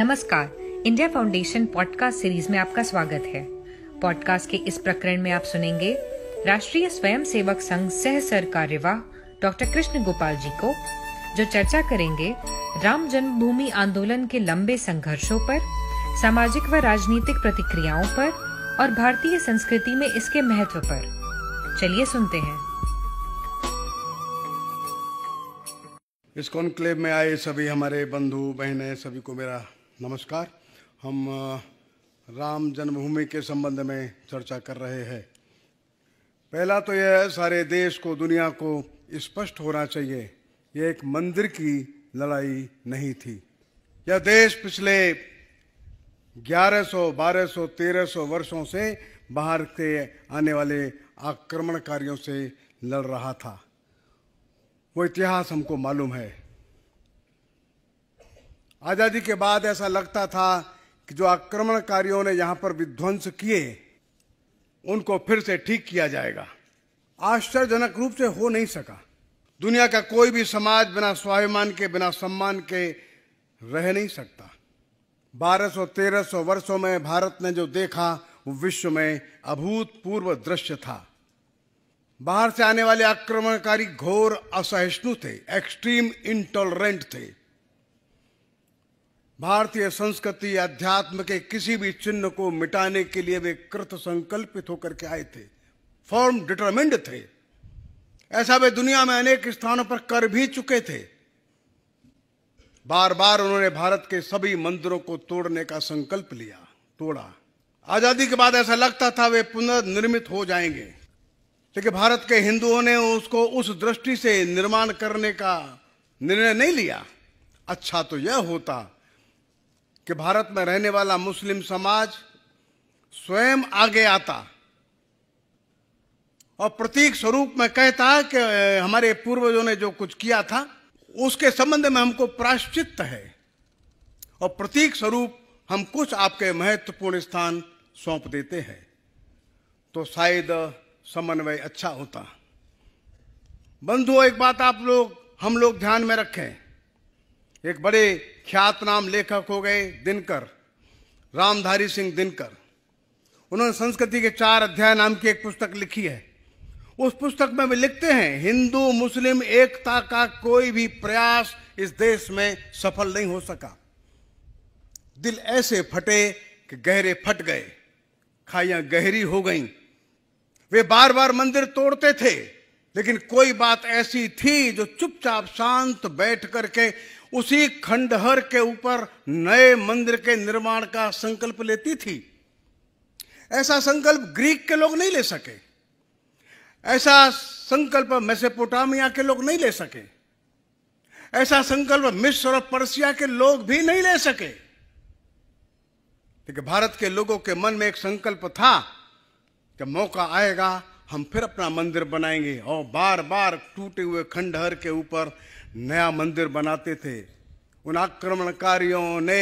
नमस्कार India foundation podcast series में आपका स्वागत है पॉडकास्ट के इस प्रकरण में आप सुनेंगे राष्ट्रीय स्वयंसेवक संघ सह सर कार्यवाह डॉक्टर कृष्ण गोपाल जी को जो चर्चा करेंगे राम जन्मभूमि आंदोलन के लंबे संघर्षों पर सामाजिक व राजनीतिक प्रतिक्रियाओं पर और भारतीय संस्कृति में इसके महत्व पर चलिए सुनते हैं इस कॉन्क्लेव में आए सभी हमारे बंधु बहनें सभी को मेरा नमस्कार हम राम जन्मभूमि के संबंध में चर्चा कर रहे हैं पहला तो यह है सारे देश को दुनिया को स्पष्ट होना चाहिए यह एक मंदिर की लड़ाई नहीं थी यह देश पिछले 1100, 1200, 1300 वर्षों से बाहर के आने वाले आक्रमणकारियों से लड़ रहा था वो इतिहास हमको मालूम है आज़ादी के बाद ऐसा लगता था कि जो आक्रमणकारियों ने यहां पर विध्वंस किए उनको फिर से ठीक किया जाएगा आश्चर्यजनक रूप से हो नहीं सका दुनिया का कोई भी समाज बिना स्वाभिमान के बिना सम्मान के रह नहीं सकता 1200-1300 वर्षों में भारत ने जो देखा वो विश्व में अभूतपूर्व दृश्य था बाहर से आने वाले आक्रमणकारी घोर असहिष्णु थे एक्सट्रीम इंटॉलरेंट थे भारतीय संस्कृति अध्यात्म के किसी भी चिन्ह को मिटाने के लिए वे कृत संकल्पित होकर के आए थे फॉर्म डिटरमिंड थे ऐसा वे दुनिया में अनेक स्थानों पर कर भी चुके थे बार बार उन्होंने भारत के सभी मंदिरों को तोड़ने का संकल्प लिया तोड़ा आजादी के बाद ऐसा लगता था वे पुनर्निर्मित हो जाएंगे लेकिन भारत के हिंदुओं ने उसको उस दृष्टि से निर्माण करने का निर्णय नहीं लिया अच्छा तो यह होता कि भारत में रहने वाला मुस्लिम समाज स्वयं आगे आता और प्रतीक स्वरूप में कहता कि हमारे पूर्वजों ने जो कुछ किया था उसके संबंध में हमको प्राश्चित है और प्रतीक स्वरूप हम कुछ आपके महत्वपूर्ण स्थान सौंप देते हैं तो शायद समन्वय अच्छा होता बंधुओं एक बात आप लोग हम लोग ध्यान में रखें एक बड़े ख्यातनाम लेखक हो गए दिनकर रामधारी सिंह दिनकर उन्होंने संस्कृति के चार अध्याय नाम की एक पुस्तक लिखी है उस पुस्तक में वे लिखते हैं हिंदू मुस्लिम एकता का कोई भी प्रयास इस देश में सफल नहीं हो सका दिल ऐसे फटे कि गहरे फट गए खाइयां गहरी हो गईं वे बार बार मंदिर तोड़ते थे लेकिन कोई बात ऐसी थी जो चुपचाप शांत बैठ करके उसी खंडहर के ऊपर नए मंदिर के निर्माण का संकल्प लेती थी ऐसा संकल्प ग्रीक के लोग नहीं ले सके ऐसा संकल्प मेसेपोटामिया के लोग नहीं ले सके ऐसा संकल्प मिस्र और पर्सिया के लोग भी नहीं ले सके लेकिन भारत के लोगों के मन में एक संकल्प था कि मौका आएगा हम फिर अपना मंदिर बनाएंगे और बार बार टूटे हुए खंडहर के ऊपर नया मंदिर बनाते थे उन आक्रमणकारियों ने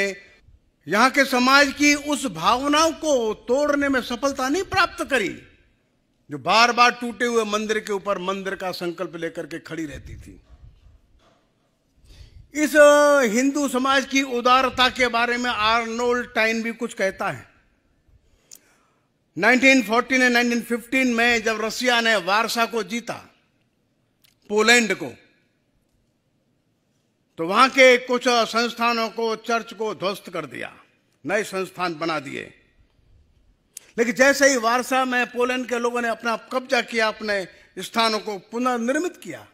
यहां के समाज की उस भावनाओं को तोड़ने में सफलता नहीं प्राप्त करी जो बार बार टूटे हुए मंदिर के ऊपर मंदिर का संकल्प लेकर के खड़ी रहती थी इस हिंदू समाज की उदारता के बारे में आर्नोल्ड टाइन भी कुछ कहता है 1914 और 1915 में जब रसिया ने वारसा को जीता पोलैंड को तो वहां के कुछ संस्थानों को चर्च को ध्वस्त कर दिया नए संस्थान बना दिए लेकिन जैसे ही वारसा में पोलैंड के लोगों ने अपना कब्जा किया अपने स्थानों को पुनर्निर्मित किया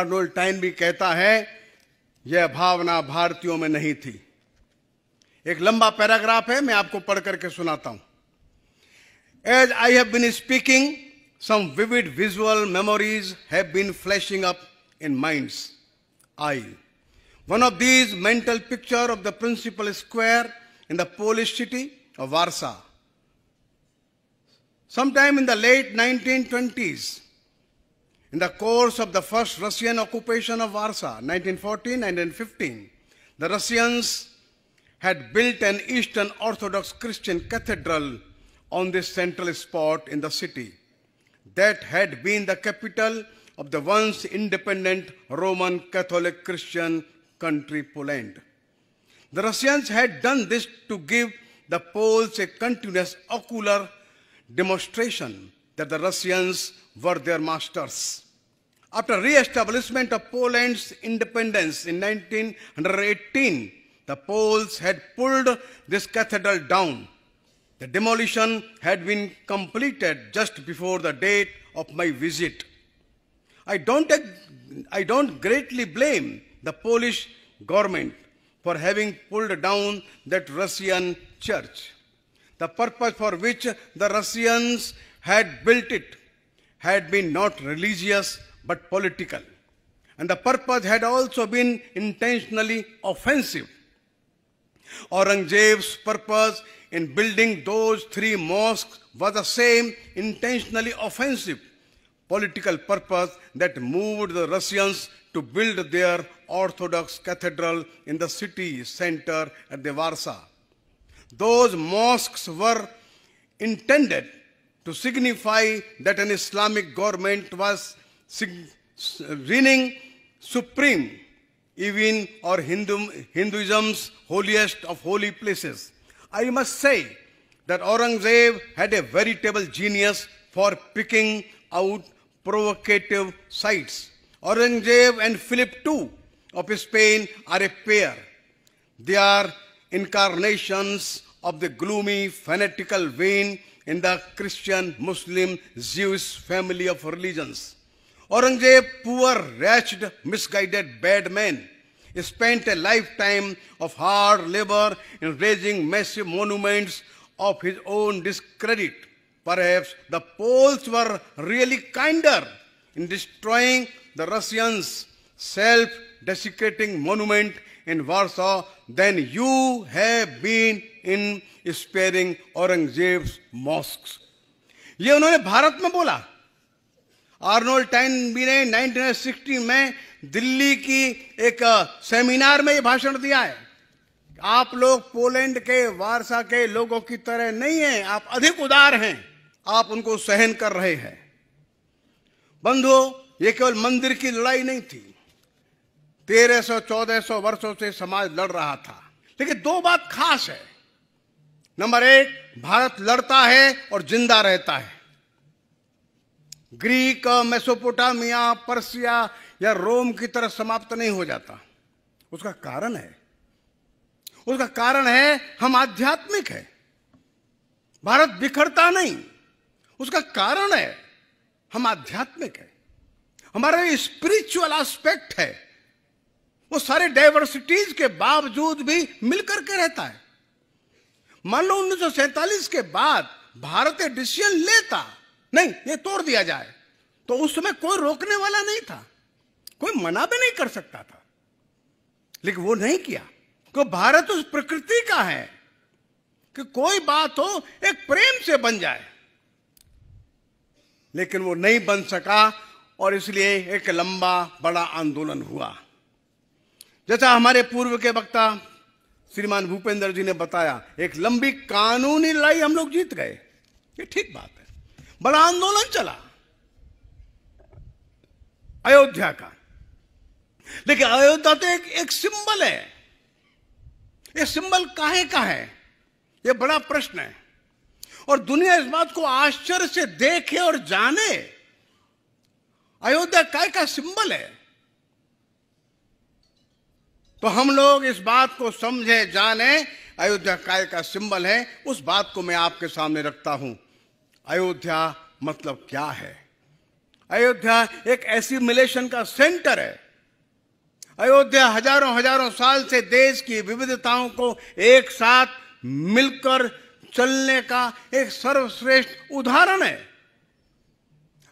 आर्नोल्ड टाइन भी कहता है यह भावना भारतीयों में नहीं थी एक लंबा पैराग्राफ है मैं आपको पढ़ करके सुनाता हूं as I have been speaking some vivid visual memories have been flashing up in minds I One of these mental picture of the principal square in the Polish city of Warsaw. Sometime in the late 1920s, in the course of the first Russian occupation of Warsaw, 1914 and 1915), the Russians had built an Eastern Orthodox Christian cathedral on this central spot in the city. That had been the capital of the once independent Roman Catholic Christian country Poland. The Russians had done this to give the Poles a continuous ocular demonstration that the Russians were their masters. After re-establishment of Poland's independence in 1918, the Poles had pulled this cathedral down. The demolition had been completed just before the date of my visit. I don't, I don't greatly blame the Polish government for having pulled down that Russian church, the purpose for which the Russians had built it had been not religious but political. And the purpose had also been intentionally offensive. Aurangzeb's purpose in building those three mosques was the same intentionally offensive political purpose that moved the Russians to build their Orthodox cathedral in the city center at the Warsaw. Those mosques were intended to signify that an Islamic government was reigning supreme even or Hindu, Hinduism's holiest of holy places. I must say that Aurangzeb had a veritable genius for picking out provocative sites. Aurangzeb and Philip II of Spain are a pair. They are incarnations of the gloomy fanatical vein in the Christian, Muslim, Jewish family of religions. Aurangzeb, poor, wretched, misguided bad man, spent a lifetime of hard labor in raising massive monuments of his own discredit Perhaps the Poles were really kinder in destroying the Russians' self desecrating monument in Warsaw than you have been in sparing Aurangzeb's mosques ye unhone bharat mein bola arnold टाइन भी ने 1960 में दिल्ली की एक seminar में ये भाषण दिया है आप लोग पोलैंड के वारसा के लोगों की तरह नहीं हैं आप अधिक उदार हैं आप उनको सहन कर रहे हैं बंधु ये केवल मंदिर की लड़ाई नहीं थी 1300-1400 वर्षों से समाज लड़ रहा था लेकिन दो बात खास है नंबर एक भारत लड़ता है और जिंदा रहता है ग्रीक मेसोपोटामिया पर्सिया या रोम की तरह समाप्त नहीं हो जाता उसका कारण है उसका कारण है हम आध्यात्मिक है भारत बिखरता नहीं उसका कारण है हम आध्यात्मिक है हमारा स्पिरिचुअल एस्पेक्ट है वो सारे डाइवर्सिटीज के बावजूद भी मिलकर के रहता है मान लो उन्नीस के बाद भारत डिसीजन लेता नहीं ये तोड़ दिया जाए तो उस समय कोई रोकने वाला नहीं था कोई मना भी नहीं कर सकता था लेकिन वो नहीं किया तो भारत उस प्रकृति का है कि कोई बात हो एक प्रेम से बन जाए लेकिन वो नहीं बन सका और इसलिए एक लंबा बड़ा आंदोलन हुआ जैसा हमारे पूर्व के वक्ता श्रीमान भूपेंद्र जी ने बताया एक लंबी कानूनी लड़ाई हम लोग जीत गए ये ठीक बात है बड़ा आंदोलन चला अयोध्या का लेकिन अयोध्या तो एक, एक सिंबल है ये सिंबल काहे का है ये बड़ा प्रश्न है और दुनिया इस बात को आश्चर्य से देखे और जाने अयोध्या काय का सिंबल है तो हम लोग इस बात को समझे जाने अयोध्या काय का सिंबल है उस बात को मैं आपके सामने रखता हूं अयोध्या मतलब क्या है अयोध्या एक एसिमिलेशन का सेंटर है अयोध्या हजारों हजारों साल से देश की विविधताओं को एक साथ मिलकर चलने का एक सर्वश्रेष्ठ उदाहरण है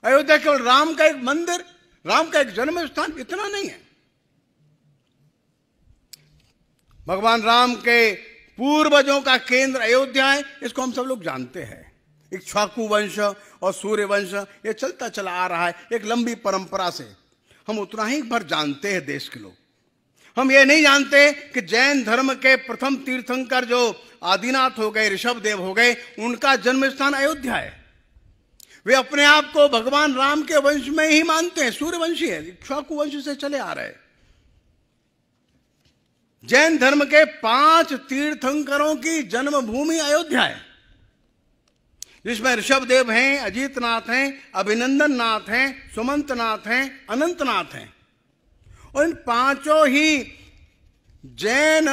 अयोध्या केवल राम का एक मंदिर राम का एक जन्म स्थान इतना नहीं है भगवान राम के पूर्वजों का केंद्र अयोध्या है इसको हम सब लोग जानते हैं एक छाकू वंश और सूर्य वंश ये चलता चला आ रहा है एक लंबी परंपरा से हम उतना ही भर जानते हैं देश के लोग हम ये नहीं जानते कि जैन धर्म के प्रथम तीर्थंकर जो आदिनाथ हो गए ऋषभ देव हो गए उनका जन्म स्थान अयोध्या है वे अपने आप को भगवान राम के वंश में ही मानते हैं सूर्यवंशी है इक्ष्वाकु वंश से चले आ रहे जैन धर्म के पांच तीर्थंकरों की जन्मभूमि अयोध्या है जिसमें ऋषभ देव हैं अजीत नाथ हैं अभिनंदन नाथ हैं सुमंत नाथ हैं अनंत नाथ हैं और इन पांचों ही जैन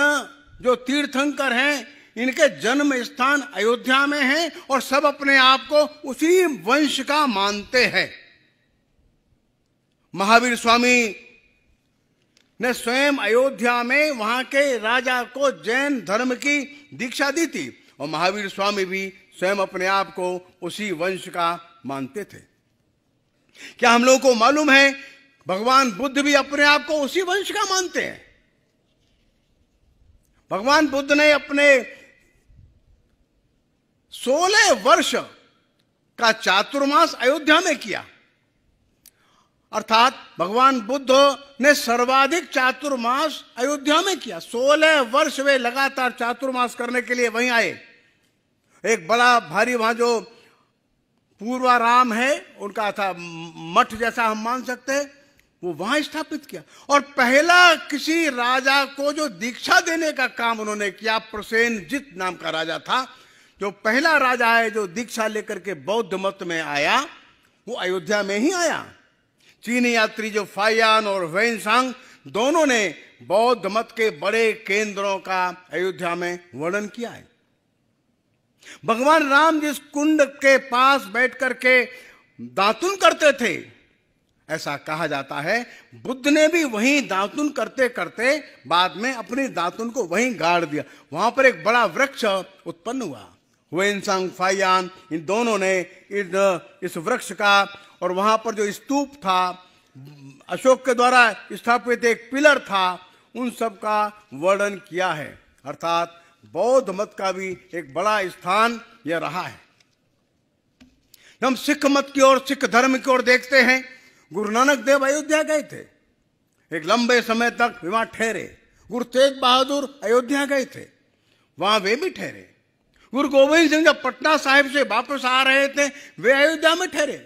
जो तीर्थंकर हैं इनके जन्म स्थान अयोध्या में है और सब अपने आप को उसी वंश का मानते हैं महावीर स्वामी ने स्वयं अयोध्या में वहां के राजा को जैन धर्म की दीक्षा दी थी और महावीर स्वामी भी स्वयं अपने आप को उसी वंश का मानते थे क्या हम लोगों को मालूम है भगवान बुद्ध भी अपने आप को उसी वंश का मानते हैं भगवान बुद्ध ने अपने सोलह वर्ष का चातुर्मास अयोध्या में किया अर्थात भगवान बुद्ध ने सर्वाधिक चातुर्मास अयोध्या में किया सोलह वर्ष वे लगातार चातुर्मास करने के लिए वहीं आए एक बड़ा भारी वहां जो राम है उनका था मठ जैसा हम मान सकते हैं वो वहां स्थापित किया और पहला किसी राजा को जो दीक्षा देने का काम उन्होंने किया जित नाम का राजा था जो पहला राजा है जो दीक्षा लेकर के बौद्ध मत में आया वो अयोध्या में ही आया चीनी यात्री जो फायान और वेनसांग दोनों ने बौद्ध मत के बड़े केंद्रों का अयोध्या में वर्णन किया है भगवान राम जिस कुंड के पास बैठ करके दातुन करते थे ऐसा कहा जाता है बुद्ध ने भी वहीं दातुन करते करते बाद में अपनी दातुन को वहीं गाड़ दिया वहां पर एक बड़ा वृक्ष उत्पन्न हुआ वेन फाइयान इन दोनों ने इस इस वृक्ष का और वहां पर जो स्तूप था अशोक के द्वारा स्थापित एक पिलर था उन सब का वर्णन किया है अर्थात बौद्ध मत का भी एक बड़ा स्थान यह रहा है हम सिख मत की ओर सिख धर्म की ओर देखते हैं गुरु नानक देव अयोध्या गए थे एक लंबे समय तक वहां ठहरे गुरु तेग बहादुर अयोध्या गए थे वहां वे भी ठहरे गुरु गोविंद सिंह जब पटना साहिब से वापस आ रहे थे वे अयोध्या में ठहरे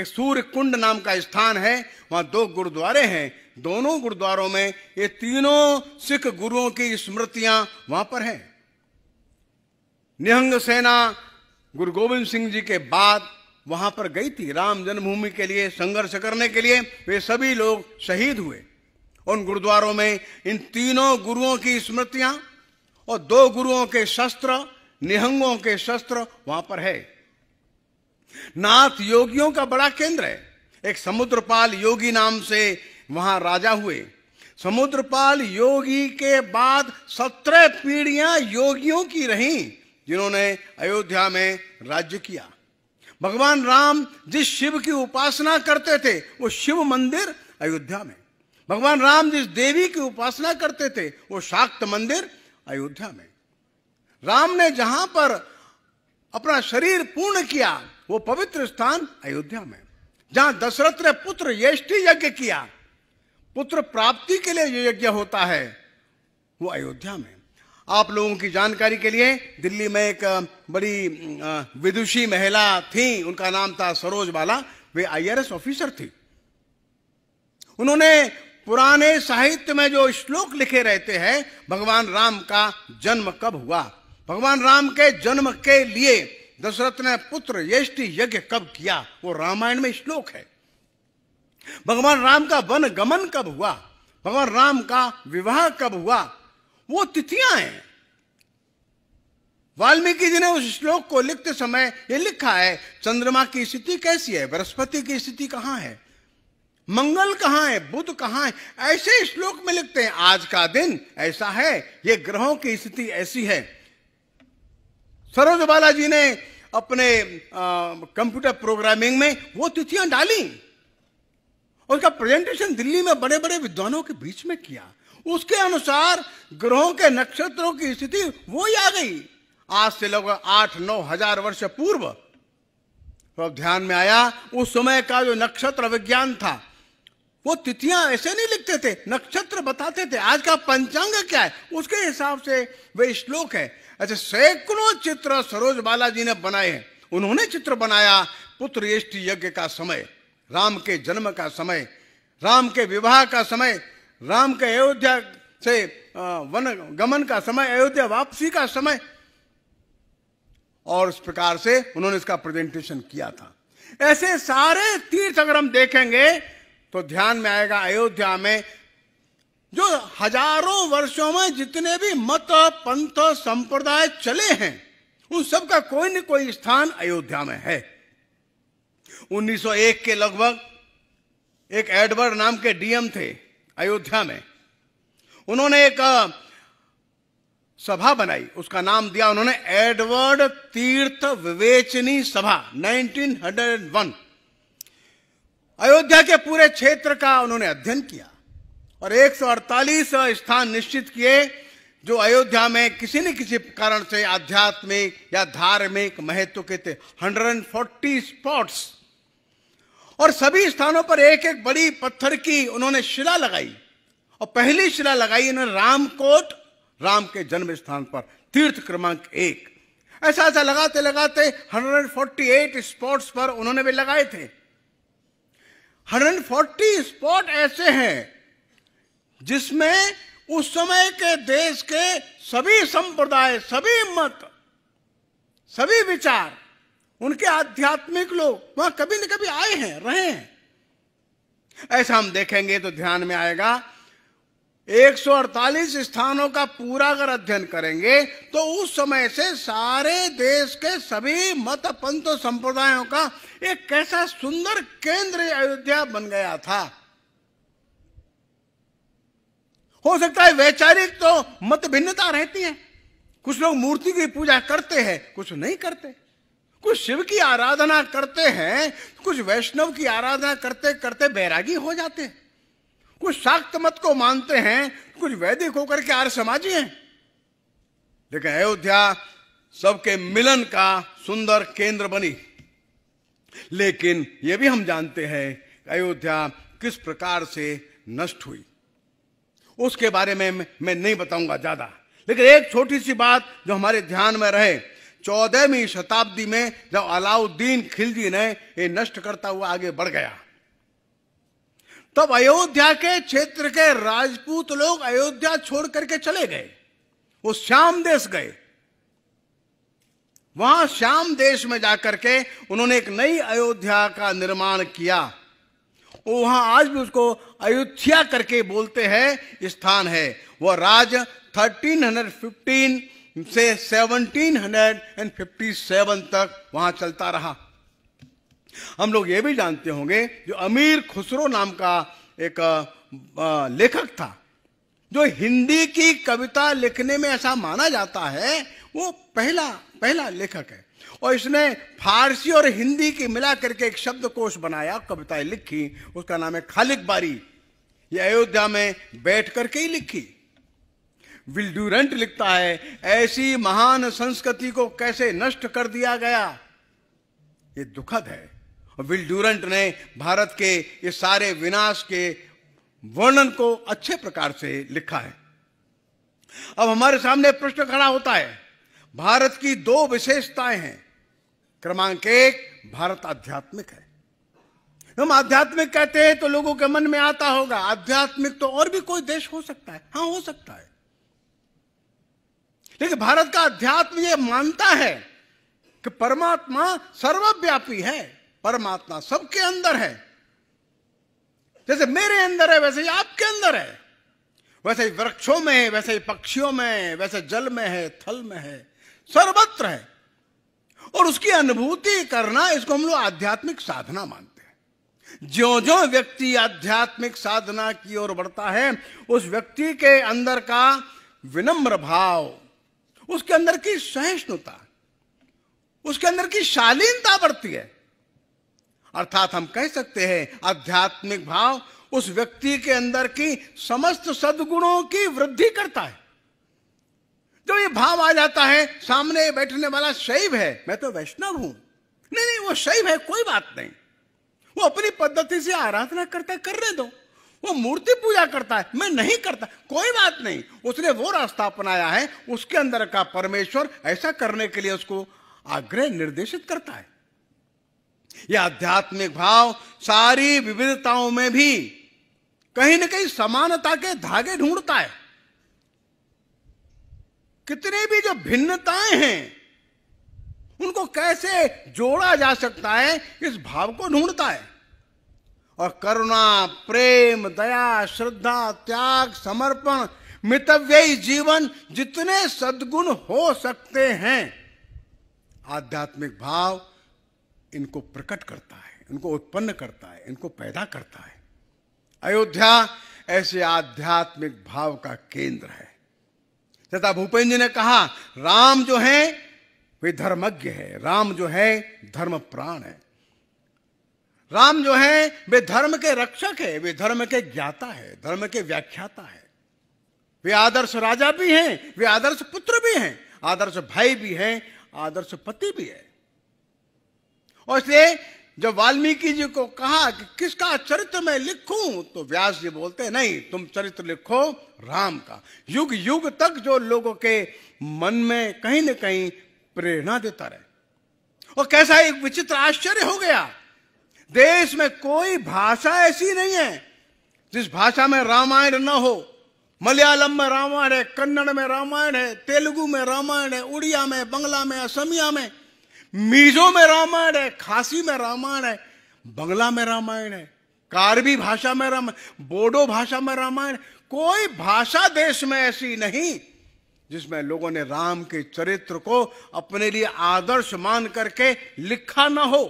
एक सूर्य कुंड नाम का स्थान है वहां दो गुरुद्वारे हैं दोनों गुरुद्वारों में ये तीनों सिख गुरुओं की स्मृतियां वहां पर हैं निहंग सेना गुरु गोविंद सिंह जी के बाद वहां पर गई थी राम जन्मभूमि के लिए संघर्ष करने के लिए वे सभी लोग शहीद हुए उन गुरुद्वारों में इन तीनों गुरुओं की स्मृतियां और दो गुरुओं के शस्त्र निहंगों के शस्त्र वहां पर है नाथ योगियों का बड़ा केंद्र है एक समुद्रपाल योगी नाम से वहां राजा हुए समुद्रपाल योगी के बाद सत्रह पीढ़ियां योगियों की रहीं जिन्होंने अयोध्या में राज्य किया भगवान राम जिस शिव की उपासना करते थे वो शिव मंदिर अयोध्या में भगवान राम जिस देवी की उपासना करते थे वो शाक्त मंदिर अयोध्या में राम ने जहां पर अपना शरीर पूर्ण किया वो पवित्र स्थान अयोध्या में जहां दशरथ ने पुत्र येष्टि यज्ञ किया पुत्र प्राप्ति के लिए यज्ञ होता है वो अयोध्या में आप लोगों की जानकारी के लिए दिल्ली में एक बड़ी विदुषी महिला थी उनका नाम था सरोज बाला वे आईआरएस ऑफिसर थी उन्होंने पुराने साहित्य में जो श्लोक लिखे रहते हैं भगवान राम का जन्म कब हुआ भगवान राम के जन्म के लिए दशरथ ने पुत्र यष्टि यज्ञ कब किया वो रामायण में श्लोक है भगवान राम का वन गमन कब हुआ भगवान राम का विवाह कब हुआ वो तिथियां हैं वाल्मीकि जी ने उस श्लोक को लिखते समय ये लिखा है चंद्रमा की स्थिति कैसी है बृहस्पति की स्थिति कहां है मंगल कहां है बुध कहां है ऐसे श्लोक में लिखते हैं आज का दिन ऐसा है ये ग्रहों की स्थिति ऐसी है सरोज बाला जी ने अपने कंप्यूटर प्रोग्रामिंग में वो तिथियां डाली उसका प्रेजेंटेशन दिल्ली में बड़े बड़े विद्वानों के बीच में किया उसके अनुसार ग्रहों के नक्षत्रों की स्थिति वो ही आ गई आज से लगभग आठ नौ हजार वर्ष पूर्व तो ध्यान में आया उस समय का जो नक्षत्र विज्ञान था वो तिथियां ऐसे नहीं लिखते थे नक्षत्र बताते थे आज का पंचांग क्या है उसके हिसाब से वे श्लोक है अच्छा सैकड़ों चित्र सरोज बालाजी ने बनाए हैं उन्होंने चित्र बनाया पुत्र यज्ञ का समय राम के जन्म का समय राम के विवाह का समय राम के अयोध्या से वन गमन का समय अयोध्या वापसी का समय और उस प्रकार से उन्होंने इसका प्रेजेंटेशन किया था ऐसे सारे तीर्थ अगर हम देखेंगे तो ध्यान में आएगा अयोध्या में जो हजारों वर्षों में जितने भी मत पंथ संप्रदाय चले हैं उन सब का कोई न कोई स्थान अयोध्या में है 1901 के लगभग एक एडवर्ड नाम के डीएम थे अयोध्या में उन्होंने एक सभा बनाई उसका नाम दिया उन्होंने एडवर्ड तीर्थ विवेचनी सभा 1901 अयोध्या के पूरे क्षेत्र का उन्होंने अध्ययन किया और 148 स्थान निश्चित किए जो अयोध्या में किसी न किसी कारण से आध्यात्मिक या धार्मिक महत्व के थे 140 स्पॉट्स और सभी स्थानों पर एक एक बड़ी पत्थर की उन्होंने शिला लगाई और पहली शिला लगाई इन्होंने रामकोट राम के जन्म स्थान पर तीर्थ क्रमांक एक ऐसा ऐसा लगाते लगाते 148 स्पॉट्स पर उन्होंने भी लगाए थे 140 स्पॉट ऐसे हैं जिसमें उस समय के देश के सभी संप्रदाय सभी मत सभी विचार उनके आध्यात्मिक लोग वहां कभी न कभी आए हैं रहे हैं ऐसा हम देखेंगे तो ध्यान में आएगा 148 स्थानों का पूरा अगर अध्ययन करेंगे तो उस समय से सारे देश के सभी मत पंथ संप्रदायों का एक कैसा सुंदर केंद्र अयोध्या बन गया था हो सकता है वैचारिक तो मत भिन्नता रहती है कुछ लोग मूर्ति की पूजा करते हैं कुछ नहीं करते है। कुछ शिव की आराधना करते हैं कुछ वैष्णव की आराधना करते करते बैरागी हो जाते कुछ शाक्त मत को मानते हैं कुछ वैदिक होकर के आर्य समाजी हैं लेकिन अयोध्या सबके मिलन का सुंदर केंद्र बनी लेकिन यह भी हम जानते हैं अयोध्या किस प्रकार से नष्ट हुई उसके बारे में मैं नहीं बताऊंगा ज्यादा लेकिन एक छोटी सी बात जो हमारे ध्यान में रहे चौदहवीं शताब्दी में जब अलाउद्दीन खिलजी ने ये नष्ट करता हुआ आगे बढ़ गया तब अयोध्या के क्षेत्र के राजपूत लोग अयोध्या छोड़ करके चले गए वो श्याम देश गए वहां श्याम देश में जाकर के उन्होंने एक नई अयोध्या का निर्माण किया वो वहां आज भी उसको अयोध्या करके बोलते हैं स्थान है वह राज 1315 से 1757 तक वहां चलता रहा हम लोग ये भी जानते होंगे जो अमीर खुसरो नाम का एक लेखक था जो हिंदी की कविता लिखने में ऐसा माना जाता है वो पहला पहला लेखक है और इसने फारसी और हिंदी की मिला करके एक शब्दकोश बनाया कविताएं लिखी उसका नाम है खालिक बारी ये अयोध्या में बैठ करके ही लिखी विल लिखता है ऐसी महान संस्कृति को कैसे नष्ट कर दिया गया ये दुखद है और विल ने भारत के ये सारे विनाश के वर्णन को अच्छे प्रकार से लिखा है अब हमारे सामने प्रश्न खड़ा होता है भारत की दो विशेषताएं हैं क्रमांक एक भारत आध्यात्मिक है हम आध्यात्मिक कहते हैं तो लोगों के मन में आता होगा आध्यात्मिक तो और भी कोई देश हो सकता है हाँ हो सकता है लेकिन भारत का अध्यात्म ये मानता है कि परमात्मा सर्वव्यापी है परमात्मा सबके अंदर है जैसे मेरे अंदर है वैसे ही आपके अंदर है वैसे ही वृक्षों में है वैसे ही पक्षियों में है वैसे जल में है थल में है सर्वत्र है और उसकी अनुभूति करना इसको हम लोग आध्यात्मिक साधना मानते हैं जो जो व्यक्ति आध्यात्मिक साधना की ओर बढ़ता है उस व्यक्ति के अंदर का विनम्र भाव उसके अंदर की सहिष्णुता उसके अंदर की शालीनता बढ़ती है अर्थात हम कह सकते हैं आध्यात्मिक भाव उस व्यक्ति के अंदर की समस्त सद्गुणों की वृद्धि करता है जो ये भाव आ जाता है सामने बैठने वाला शैव है मैं तो वैष्णव हूं नहीं नहीं वो शैव है कोई बात नहीं वो अपनी पद्धति से आराधना करता करने दो वो मूर्ति पूजा करता है मैं नहीं करता कोई बात नहीं उसने वो रास्ता अपनाया है उसके अंदर का परमेश्वर ऐसा करने के लिए उसको आग्रह निर्देशित करता है यह आध्यात्मिक भाव सारी विविधताओं में भी कहीं ना कहीं समानता के धागे ढूंढता है कितने भी जो भिन्नताएं हैं उनको कैसे जोड़ा जा सकता है इस भाव को ढूंढता है और करुणा प्रेम दया श्रद्धा त्याग समर्पण मितव्ययी जीवन जितने सद्गुण हो सकते हैं आध्यात्मिक भाव इनको प्रकट करता है इनको उत्पन्न करता है इनको पैदा करता है अयोध्या ऐसे आध्यात्मिक भाव का केंद्र है तथा भूपेन्द्र जी ने कहा राम जो है वे धर्मज्ञ है राम जो है धर्म प्राण है राम जो है वे धर्म के रक्षक है वे धर्म के ज्ञाता है धर्म के व्याख्याता है वे आदर्श राजा भी हैं वे आदर्श पुत्र भी हैं आदर्श भाई भी हैं आदर्श पति भी है और इसलिए जब वाल्मीकि जी को कहा कि किसका चरित्र मैं लिखूं तो व्यास जी बोलते हैं नहीं तुम चरित्र लिखो राम का युग युग तक जो लोगों के मन में कहीं ना कहीं प्रेरणा देता रहे और कैसा एक विचित्र आश्चर्य हो गया देश में कोई भाषा ऐसी नहीं है जिस भाषा में रामायण न हो मलयालम में रामायण है कन्नड़ में रामायण है तेलुगु में रामायण है उड़िया में बंगला में असमिया में मीजो में रामायण है खासी में रामायण है बंगला में रामायण है कार्बी भाषा में रामायण बोडो भाषा में रामायण कोई भाषा देश में ऐसी नहीं जिसमें लोगों ने राम के चरित्र को अपने लिए आदर्श मान करके लिखा ना हो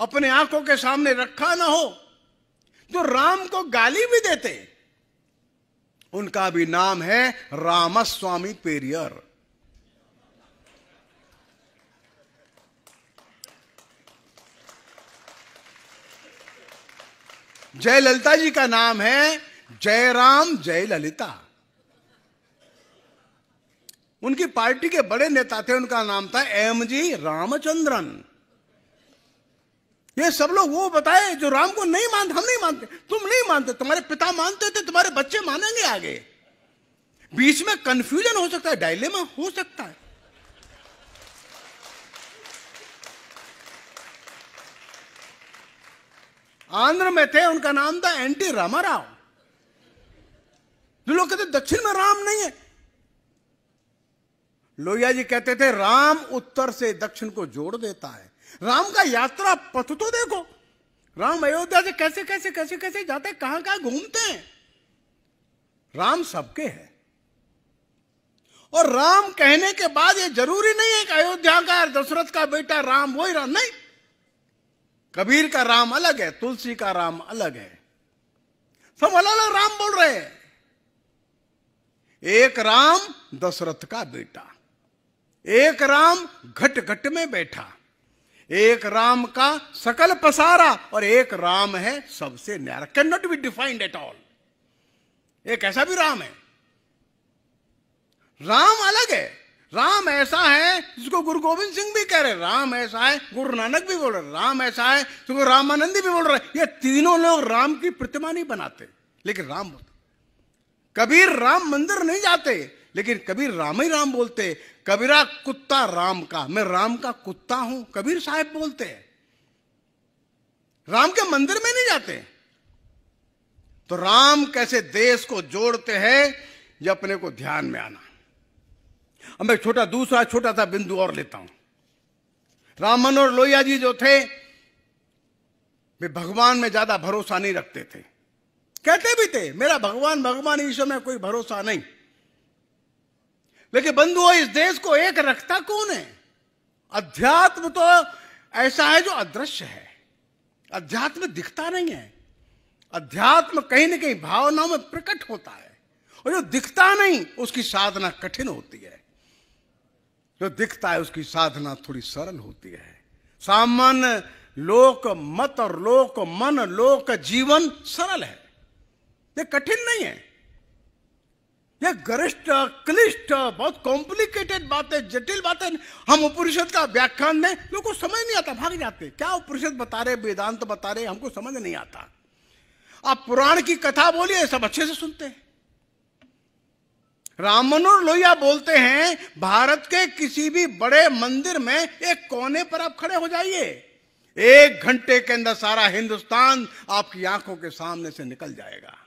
अपने आंखों के सामने रखा ना हो जो राम को गाली भी देते उनका भी नाम है रामस्वामी पेरियर जय ललिता जी का नाम है जय राम जय ललिता उनकी पार्टी के बड़े नेता थे उनका नाम था एम जी रामचंद्रन ये सब लोग वो बताए जो राम को नहीं मानते हम नहीं मानते तुम नहीं मानते तुम्हारे पिता मानते थे तुम्हारे बच्चे मानेंगे आगे बीच में कंफ्यूजन हो सकता है डायलेमा हो सकता है आंध्र में थे उनका नाम था एंटी रामा राव जो लोग कहते दक्षिण में राम नहीं है लोहिया जी कहते थे राम उत्तर से दक्षिण को जोड़ देता है राम का यात्रा पथ तो देखो राम अयोध्या से कैसे कैसे कैसे कैसे जाते कहां कहां घूमते हैं राम सबके हैं और राम कहने के बाद यह जरूरी नहीं है कि अयोध्या का दशरथ का बेटा राम ही राम नहीं कबीर का राम अलग है तुलसी का राम अलग है सब अलग अलग राम बोल रहे हैं एक राम दशरथ का बेटा एक राम घट घट में बैठा एक राम का सकल पसारा और एक राम है सबसे न्यारा can not be defined at all एक ऐसा भी राम है राम अलग है राम ऐसा है जिसको गुरु गोविंद सिंह भी कह रहे राम ऐसा है गुरु नानक भी बोल रहे राम ऐसा है जिसको रामानंदी भी बोल रहे ये तीनों लोग राम की प्रतिमा नहीं बनाते लेकिन राम बोलते कबीर राम मंदिर नहीं जाते लेकिन कबीर राम ही राम बोलते कबीरा कुत्ता राम का मैं राम का कुत्ता हूं कबीर साहब बोलते हैं राम के मंदिर में नहीं जाते तो राम कैसे देश को जोड़ते हैं ये अपने को ध्यान में आना अब मैं छोटा दूसरा छोटा सा बिंदु और लेता हूं राम मनोहर लोहिया जी जो थे वे भगवान में ज्यादा भरोसा नहीं रखते थे कहते भी थे मेरा भगवान भगवान ईश्वर में कोई भरोसा नहीं लेकिन बंधुओं इस देश को एक रखता कौन है अध्यात्म तो ऐसा है जो अदृश्य है अध्यात्म दिखता नहीं है अध्यात्म कहीं ना कहीं भावनाओं में प्रकट होता है और जो दिखता नहीं उसकी साधना कठिन होती है जो दिखता है उसकी साधना थोड़ी सरल होती है सामान्य लोक मत और लोक मन लोक जीवन सरल है ये कठिन नहीं है ये गरिष्ठ क्लिष्ट बहुत कॉम्प्लिकेटेड बातें जटिल बातें हम उपनिषद का व्याख्यान में लोगों को समझ नहीं आता भाग जाते क्या उपनिषद बता रहे वेदांत तो बता रहे हमको समझ नहीं आता आप पुराण की कथा बोलिए सब अच्छे से सुनते हैं राम मनोहर लोहिया बोलते हैं भारत के किसी भी बड़े मंदिर में एक कोने पर आप खड़े हो जाइए एक घंटे के अंदर सारा हिंदुस्तान आपकी आंखों के सामने से निकल जाएगा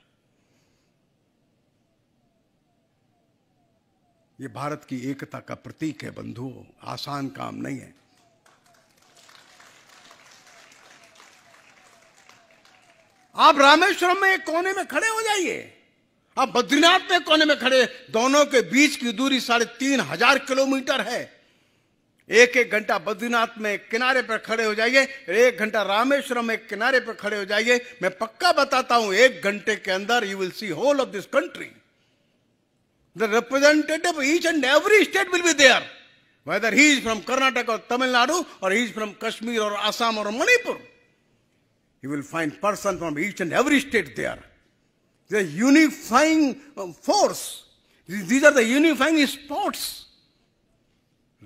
ये भारत की एकता का प्रतीक है बंधु आसान काम नहीं है आप रामेश्वरम में कोने में खड़े हो जाइए आप बद्रीनाथ में कोने में खड़े दोनों के बीच की दूरी साढ़े तीन हजार किलोमीटर है एक एक घंटा बद्रीनाथ में किनारे पर खड़े हो जाइए एक घंटा रामेश्वरम में किनारे पर खड़े हो जाइए मैं पक्का बताता हूं एक घंटे के अंदर you will see whole of this country The representative of each and every state will be there. Whether he is from Karnataka or Tamil Nadu or he is from Kashmir or Assam or Manipur. You will find person from each and every state there. The unifying force. These are the unifying spots.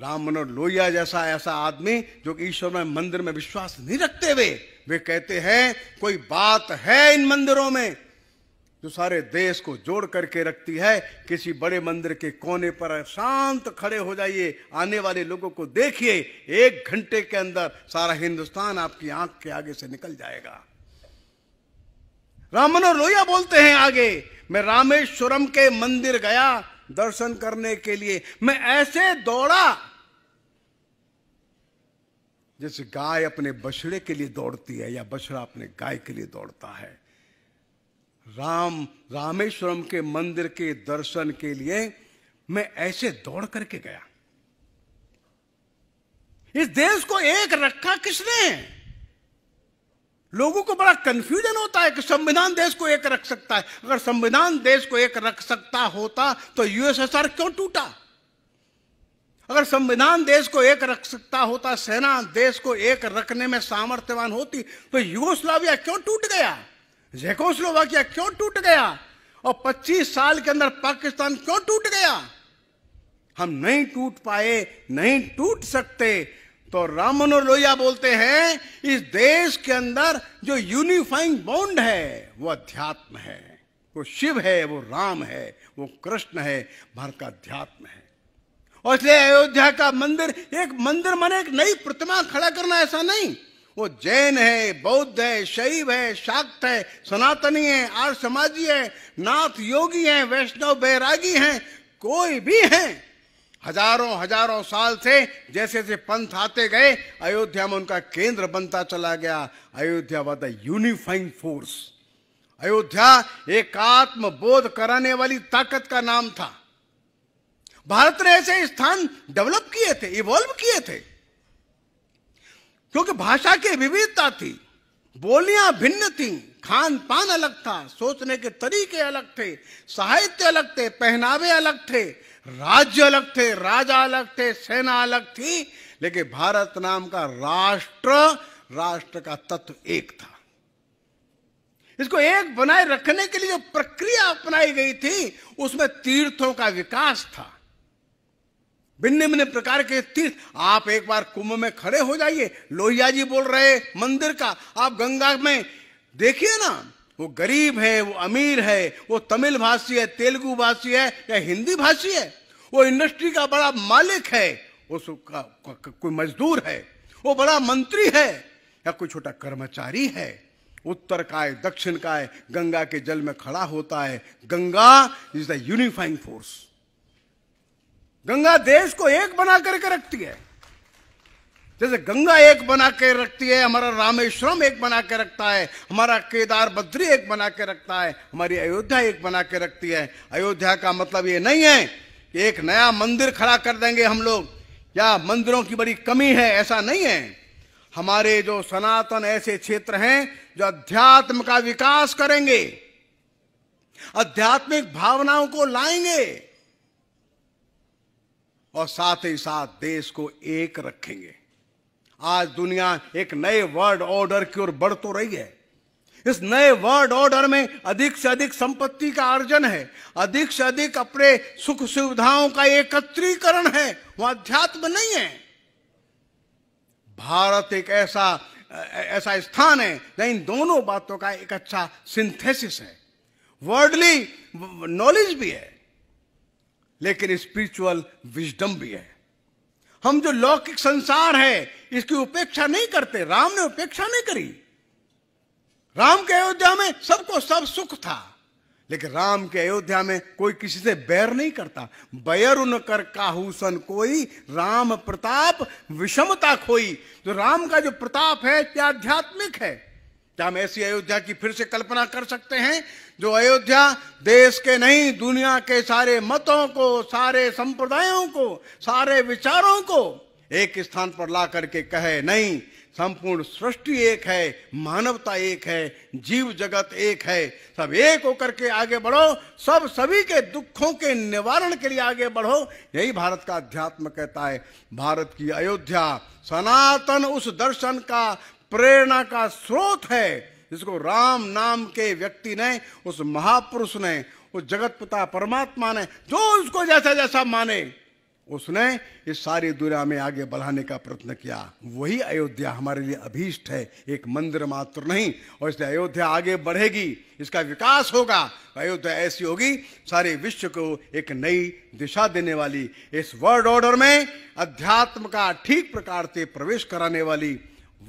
Ram Manohar Lohia जैसा ऐसा आदमी जो कि ईश्वर में मंदिर में विश्वास नहीं रखते हुए वे कहते हैं कोई बात है इन मंदिरों में जो सारे देश को जोड़ करके रखती है किसी बड़े मंदिर के कोने पर शांत खड़े हो जाइए आने वाले लोगों को देखिए एक घंटे के अंदर सारा हिंदुस्तान आपकी आंख के आगे से निकल जाएगा राम मनोहर लोहिया बोलते हैं आगे मैं रामेश्वरम के मंदिर गया दर्शन करने के लिए मैं ऐसे दौड़ा जैसे गाय अपने बछड़े के लिए दौड़ती है या बछड़ा अपने गाय के लिए दौड़ता है राम रामेश्वरम के मंदिर के दर्शन के लिए मैं ऐसे दौड़ करके गया इस देश को एक रखा किसने लोगों को बड़ा कंफ्यूजन होता है कि संविधान देश को एक रख सकता है अगर संविधान देश को एक रख सकता होता तो यूएसएसआर क्यों टूटा अगर संविधान देश को एक रख सकता होता सेना देश को एक रखने में सामर्थ्यवान होती तो यूगोस्लाविया क्यों टूट गया जेकोस्लोवाकिया क्यों टूट गया और 25 साल के अंदर पाकिस्तान क्यों टूट गया हम नहीं टूट पाए नहीं टूट सकते तो राम मनोहर लोहिया बोलते हैं इस देश के अंदर जो यूनिफाइंग बॉन्ड है वो अध्यात्म है वो शिव है वो राम है वो कृष्ण है भारत का अध्यात्म है और इसलिए अयोध्या का मंदिर एक मंदिर माने एक नई प्रतिमा खड़ा करना ऐसा नहीं वो जैन है बौद्ध है शैव है शाक्त है सनातनी है आर समाजी है नाथ योगी है वैष्णव बैरागी हैं कोई भी है हजारों हजारों साल से जैसे जैसे पंथ आते गए अयोध्या में उनका केंद्र बनता चला गया अयोध्या वाद यूनिफाइंग फोर्स अयोध्या एक बोध कराने वाली ताकत का नाम था भारत ने ऐसे स्थान डेवलप किए थे इवॉल्व किए थे क्योंकि भाषा की विविधता थी बोलियां भिन्न थी खान पान अलग था सोचने के तरीके अलग थे साहित्य अलग थे पहनावे अलग थे राज्य अलग थे राजा अलग थे सेना अलग थी लेकिन भारत नाम का राष्ट्र राष्ट्र का तत्व एक था इसको एक बनाए रखने के लिए जो प्रक्रिया अपनाई गई थी उसमें तीर्थों का विकास था भिन्न भिन्न प्रकार के तीर्थ आप एक बार कुंभ में खड़े हो जाइए लोहिया जी बोल रहे मंदिर का आप गंगा में देखिए ना वो गरीब है वो अमीर है वो तमिल भाषी है तेलुगु भाषी है या हिंदी भाषी है वो इंडस्ट्री का बड़ा मालिक है वो कोई मजदूर है वो बड़ा मंत्री है या कोई छोटा कर्मचारी है उत्तर का है दक्षिण का है गंगा के जल में खड़ा होता है Ganga is the unifying force Ganga देश को एक बना करके रखती है जैसे गंगा एक बना के रखती है हमारा रामेश्वरम एक बना के रखता है हमारा केदार बद्री एक बना के रखता है हमारी अयोध्या एक बना के रखती है अयोध्या का मतलब ये नहीं है कि एक नया मंदिर खड़ा कर देंगे हम लोग या मंदिरों की बड़ी कमी है ऐसा नहीं है हमारे जो सनातन ऐसे क्षेत्र हैं जो अध्यात्म का विकास करेंगे आध्यात्मिक भावनाओं को लाएंगे और साथ ही साथ देश को एक रखेंगे आज दुनिया एक नए वर्ल्ड ऑर्डर की ओर बढ़ तो रही है इस नए वर्ल्ड ऑर्डर में अधिक से अधिक संपत्ति का अर्जन है अधिक से अधिक अपने सुख सुविधाओं का एकत्रीकरण है वह अध्यात्म नहीं है भारत एक ऐसा ऐसा स्थान है जहां इन दोनों बातों का एक अच्छा सिंथेसिस है वर्ल्डली नॉलेज भी है लेकिन स्पिरिचुअल विजडम भी है हम जो लौकिक संसार है इसकी उपेक्षा नहीं करते राम ने उपेक्षा नहीं करी राम के अयोध्या में सबको सब सुख था लेकिन राम के अयोध्या में कोई किसी से बैर नहीं करता बैर उन कर काहूसन कोई राम प्रताप विषमता खोई जो तो राम का जो प्रताप है क्या आध्यात्मिक है क्या तो हम ऐसी अयोध्या की फिर से कल्पना कर सकते हैं जो अयोध्या देश के नहीं दुनिया के सारे मतों को सारे संप्रदायों को सारे विचारों को एक स्थान पर ला करके कहे नहीं संपूर्ण सृष्टि एक है मानवता एक है जीव जगत एक है सब एक होकर के आगे बढ़ो सब सभी के दुखों के निवारण के लिए आगे बढ़ो यही भारत का अध्यात्म कहता है भारत की अयोध्या सनातन उस दर्शन का प्रेरणा का स्रोत है जिसको राम नाम के व्यक्ति ने उस महापुरुष ने उस जगत पिता परमात्मा ने जो उसको जैसा जैसा माने उसने इस सारी दुनिया में आगे बढ़ाने का प्रयत्न किया वही अयोध्या हमारे लिए अभीष्ट है एक मंदिर मात्र नहीं और इसलिए अयोध्या आगे बढ़ेगी इसका विकास होगा अयोध्या ऐसी होगी सारे विश्व को एक नई दिशा देने वाली इस वर्ल्ड ऑर्डर में अध्यात्म का ठीक प्रकार से प्रवेश कराने वाली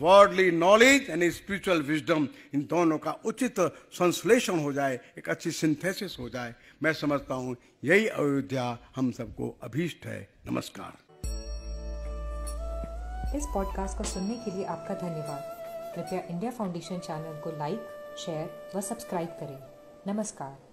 worldly knowledge and spiritual wisdom इन दोनों का उचित संश्लेषण हो जाए एक अच्छी सिंथेसिस हो जाए मैं समझता हूँ यही अयोध्या हम सबको अभीष्ट है नमस्कार इस पॉडकास्ट को सुनने के लिए आपका धन्यवाद कृपया इंडिया फाउंडेशन चैनल को लाइक शेयर व सब्सक्राइब करें नमस्कार